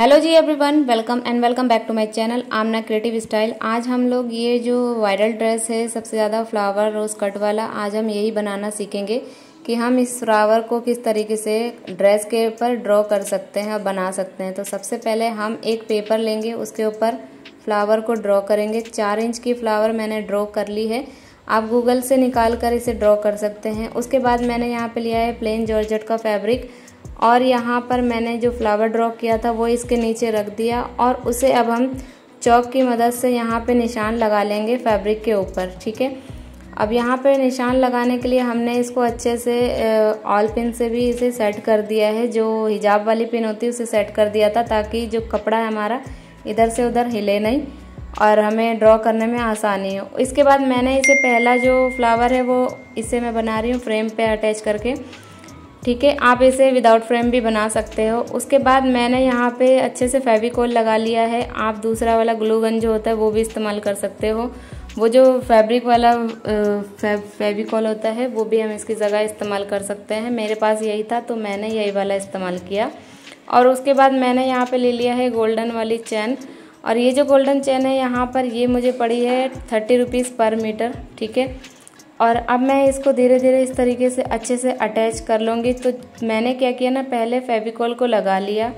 hello ji everyone welcome and welcome back to my channel Amna creative style आज हम लोग ये जो वायरल ड्रेस है सबसे ज़्यादा फ्लावर रोज कट वाला आज हम यही बनाना सीखेंगे कि हम इस फ्लावर को किस तरीके से ड्रेस के ऊपर ड्रॉ कर सकते हैं और बना सकते हैं तो सबसे पहले हम एक पेपर लेंगे उसके ऊपर फ्लावर को ड्रॉ करेंगे चार इंच की फ्लावर मैंने ड्रॉ कर ली है आप गूगल से निकाल कर इसे ड्रॉ कर सकते हैं उसके बाद मैंने यहाँ पर लिया है प्लेन जॉर्जट का फैब्रिक और यहाँ पर मैंने जो फ्लावर ड्रॉ किया था वो इसके नीचे रख दिया और उसे अब हम चौक की मदद से यहाँ पे निशान लगा लेंगे फैब्रिक के ऊपर ठीक है अब यहाँ पे निशान लगाने के लिए हमने इसको अच्छे से ऑल पिन से भी इसे सेट कर दिया है जो हिजाब वाली पिन होती है उसे सेट कर दिया था ताकि जो कपड़ा है हमारा इधर से उधर हिले नहीं और हमें ड्रॉ करने में आसानी हो इसके बाद मैंने इसे पहला जो फ्लावर है वो इसे मैं बना रही हूँ फ्रेम पर अटैच करके ठीक है आप इसे विदाउट फ्रेम भी बना सकते हो उसके बाद मैंने यहाँ पे अच्छे से फेविकोल लगा लिया है आप दूसरा वाला ग्लू गन जो होता है वो भी इस्तेमाल कर सकते हो वो जो फैब्रिक वाला फेविकॉल होता है वो भी हम इसकी जगह इस्तेमाल कर सकते हैं मेरे पास यही था तो मैंने यही वाला इस्तेमाल किया और उसके बाद मैंने यहाँ पे ले लिया है गोल्डन वाली चैन और ये जो गोल्डन चैन है यहाँ पर ये मुझे पड़ी है थर्टी रुपीज़ पर मीटर ठीक है और अब मैं इसको धीरे धीरे इस तरीके से अच्छे से अटैच कर लूँगी तो मैंने क्या किया ना पहले फेविकॉल को लगा लिया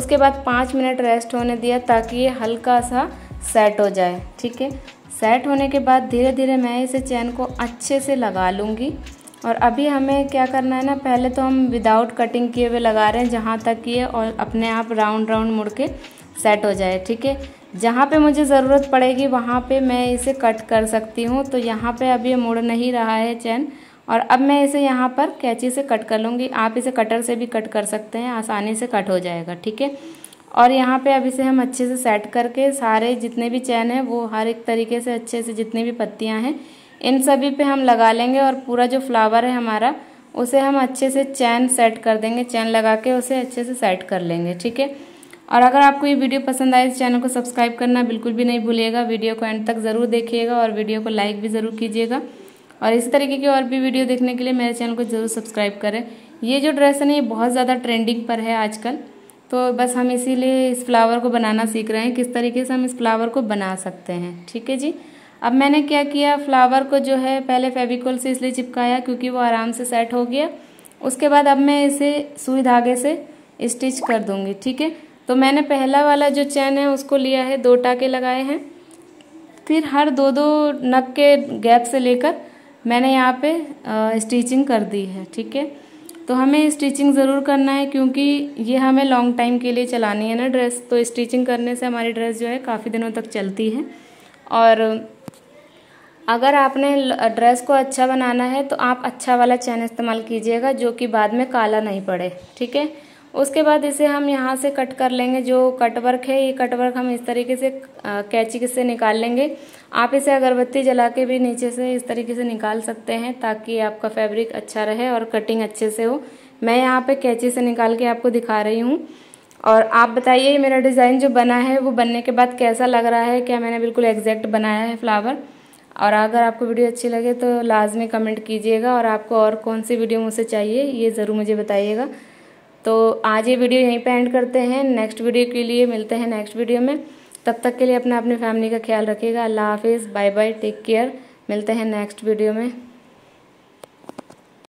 उसके बाद पाँच मिनट रेस्ट होने दिया ताकि ये हल्का सा सेट हो जाए ठीक है सेट होने के बाद धीरे धीरे मैं इसे चैन को अच्छे से लगा लूँगी और अभी हमें क्या करना है ना पहले तो हम विदाउट कटिंग किए हुए लगा रहे हैं जहाँ तक ये और अपने आप राउंड राउंड मुड़ के सेट हो जाए ठीक है जहाँ पे मुझे ज़रूरत पड़ेगी वहाँ पे मैं इसे कट कर सकती हूँ तो यहाँ पे अब ये मुड़ नहीं रहा है चैन और अब मैं इसे यहाँ पर कैंची से कट कर लूँगी आप इसे कटर से भी कट कर सकते हैं आसानी से कट हो जाएगा ठीक है और यहाँ पे अब इसे हम अच्छे से सेट करके सारे जितने भी चैन हैं वो हर एक तरीके से अच्छे से जितनी भी पत्तियाँ हैं इन सभी पर हम लगा लेंगे और पूरा जो फ्लावर है हमारा उसे हम अच्छे से चैन सेट कर देंगे चैन लगा के उसे अच्छे से सेट कर लेंगे ठीक है और अगर आपको ये वीडियो पसंद आए इस चैनल को सब्सक्राइब करना बिल्कुल भी नहीं भूलिएगा वीडियो को एंड तक ज़रूर देखिएगा और वीडियो को लाइक भी ज़रूर कीजिएगा और इसी तरीके की और भी वीडियो देखने के लिए मेरे चैनल को ज़रूर सब्सक्राइब करें ये जो ड्रेस है ना ये बहुत ज़्यादा ट्रेंडिंग पर है आजकल तो बस हम इसीलिए इस फ्लावर को बनाना सीख रहे हैं किस तरीके से हम इस फ्लावर को बना सकते हैं ठीक है जी अब मैंने क्या किया फ्लावर को जो है पहले फेविकोल से इसलिए चिपकाया क्योंकि वो आराम से सेट हो गया उसके बाद अब मैं इसे सुई धागे से स्टिच कर दूंगी ठीक है तो मैंने पहला वाला जो चैन है उसको लिया है दो टाके लगाए हैं फिर हर दो दो नग के गैप से लेकर मैंने यहाँ पे स्टिचिंग कर दी है ठीक है तो हमें स्टिचिंग ज़रूर करना है क्योंकि ये हमें लॉन्ग टाइम के लिए चलानी है ना ड्रेस तो स्टिचिंग करने से हमारी ड्रेस जो है काफ़ी दिनों तक चलती है और अगर आपने ड्रेस को अच्छा बनाना है तो आप अच्छा वाला चैन इस्तेमाल कीजिएगा जो कि बाद में काला नहीं पड़े ठीक है उसके बाद इसे हम यहाँ से कट कर लेंगे जो कटवर्क है ये कटवर्क हम इस तरीके से कैची से निकाल लेंगे आप इसे अगरबत्ती जला के भी नीचे से इस तरीके से निकाल सकते हैं ताकि आपका फैब्रिक अच्छा रहे और कटिंग अच्छे से हो मैं यहाँ पे कैची से निकाल के आपको दिखा रही हूँ और आप बताइए मेरा डिज़ाइन जो बना है वो बनने के बाद कैसा लग रहा है क्या मैंने बिल्कुल एग्जैक्ट बनाया है फ्लावर और अगर आपको वीडियो अच्छी लगे तो लाजमी कमेंट कीजिएगा और आपको और कौन सी वीडियो मुझसे चाहिए ये ज़रूर मुझे बताइएगा तो आज ये वीडियो यहीं पर एंड करते हैं नेक्स्ट वीडियो के लिए मिलते हैं नेक्स्ट वीडियो में तब तक के लिए अपना अपनी फैमिली का ख्याल रखिएगा अल्लाह हाफिज़ बाय बाय टेक केयर मिलते हैं नेक्स्ट वीडियो में